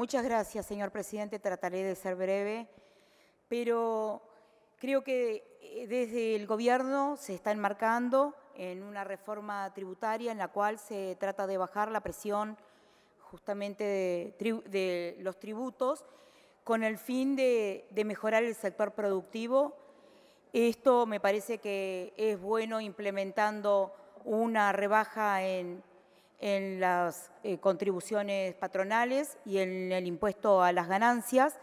Muchas gracias, señor presidente. Trataré de ser breve, pero creo que eh, desde el gobierno se está enmarcando en una reforma tributaria en la cual se trata de bajar la presión justamente de, los tributos con el fin de mejorar el sector productivo. Esto me parece que es bueno implementando una rebaja en en las eh, contribuciones patronales y en el impuesto a las ganancias,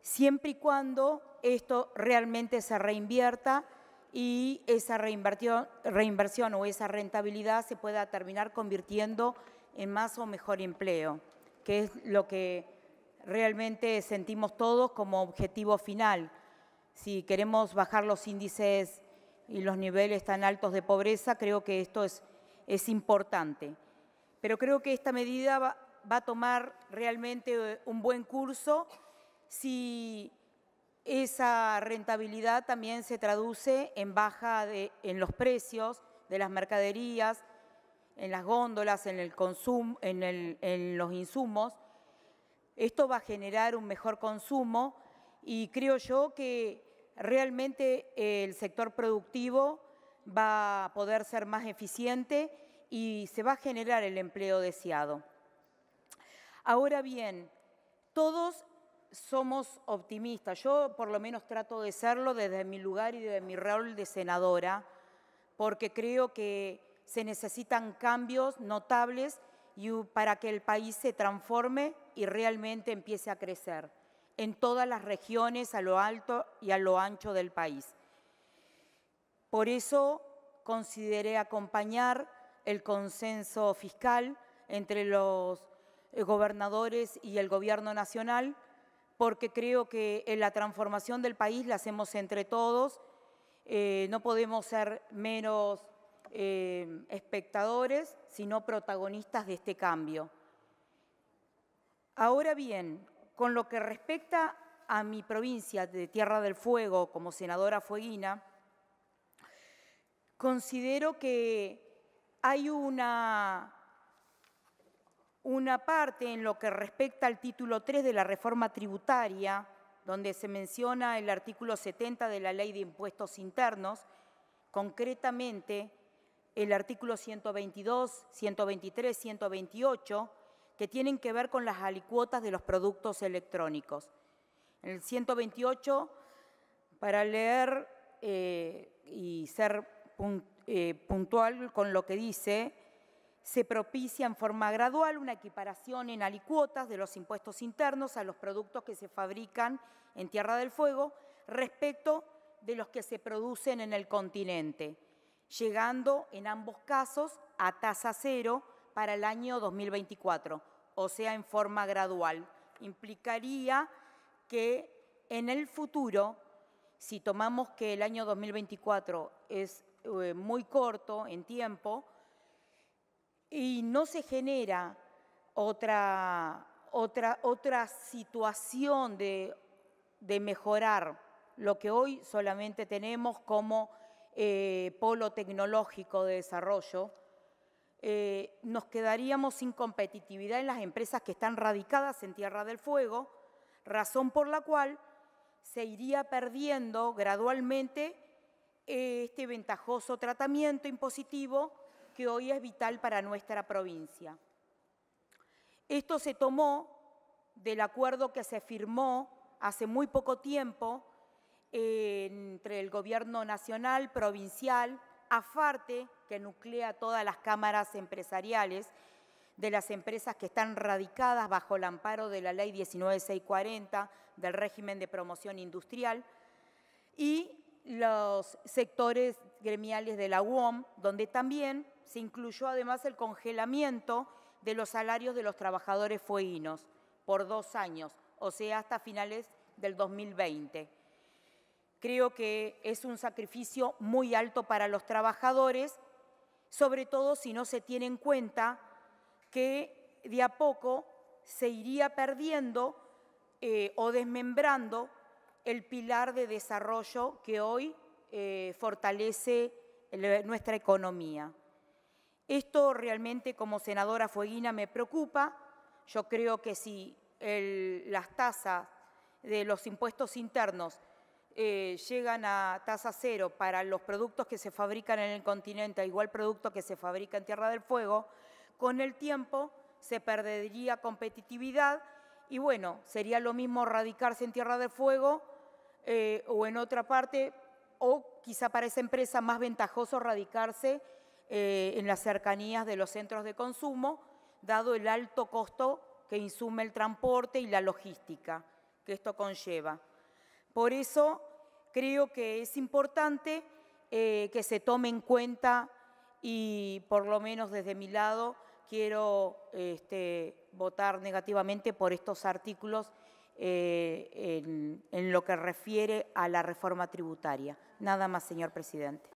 siempre y cuando esto realmente se reinvierta y esa reinversión o esa rentabilidad se pueda terminar convirtiendo en más o mejor empleo, que es lo que realmente sentimos todos como objetivo final. Si queremos bajar los índices y los niveles tan altos de pobreza, creo que esto es es importante. Pero creo que esta medida va, a tomar realmente eh, un buen curso si esa rentabilidad también se traduce en baja de, en los precios de las mercaderías, en las góndolas, en el consumo, en los insumos. Esto va a generar un mejor consumo y creo yo que realmente eh, el sector productivo va a poder ser más eficiente y se va a generar el empleo deseado. Ahora bien, todos somos optimistas, yo por lo menos trato de serlo desde mi lugar y desde mi rol de senadora, porque creo que se necesitan cambios notables para que el país se transforme y realmente empiece a crecer en todas las regiones, a lo alto y a lo ancho del país. Por eso consideré acompañar el consenso fiscal entre los eh, gobernadores y el gobierno nacional, porque creo que en la transformación del país la hacemos entre todos, eh, no podemos ser menos eh, espectadores, sino protagonistas de este cambio. Ahora bien, con lo que respecta a mi provincia de Tierra del Fuego como senadora fueguina, considero que hay una, una parte en lo que respecta al título 3 de la reforma tributaria, donde se menciona el artículo 70 de la Ley de Impuestos Internos, concretamente el artículo 122, 123, 128, que tienen que ver con las alicuotas de los productos electrónicos. En el 128, para leer eh, y ser eh, puntual con lo que dice, se propicia en forma gradual una equiparación en alicuotas de los impuestos internos a los productos que se fabrican en Tierra del Fuego respecto de los que se producen en el continente, llegando en ambos casos a tasa cero para el año 2024, o sea, en forma gradual. Implicaría que en el futuro, si tomamos que el año 2024 es eh, muy corto en tiempo y no se genera otra, otra, otra situación de, mejorar lo que hoy solamente tenemos como eh, polo tecnológico de desarrollo, eh, nos quedaríamos sin competitividad en las empresas que están radicadas en Tierra del Fuego, razón por la cual se iría perdiendo gradualmente este ventajoso tratamiento impositivo que hoy es vital para nuestra provincia. Esto se tomó del acuerdo que se firmó hace muy poco tiempo eh, entre el gobierno nacional, provincial, AFARTE, que nuclea todas las cámaras empresariales de las empresas que están radicadas bajo el amparo de la ley 19640 del régimen de promoción industrial y los sectores gremiales de la UOM, donde también se incluyó además el congelamiento de los salarios de los trabajadores fueguinos por dos años, o sea, hasta finales del 2020. Creo que es un sacrificio muy alto para los trabajadores, sobre todo si no se tiene en cuenta que de a poco se iría perdiendo eh, o desmembrando el pilar de desarrollo que hoy eh, fortalece nuestra economía. Esto realmente como senadora fueguina me preocupa. Yo creo que si las tasas de los impuestos internos eh, llegan a tasa cero para los productos que se fabrican en el continente, igual producto que se fabrica en Tierra del Fuego, con el tiempo se perdería competitividad y bueno, sería lo mismo radicarse en Tierra del Fuego eh, o en otra parte, o quizá para esa empresa más ventajoso radicarse eh, en las cercanías de los centros de consumo, dado el alto costo que insume el transporte y la logística que esto conlleva. Por eso creo que es importante eh, que se tome en cuenta y por lo menos desde mi lado quiero este, votar negativamente por estos artículos eh, en lo que refiere a la reforma tributaria. Nada más, señor presidente.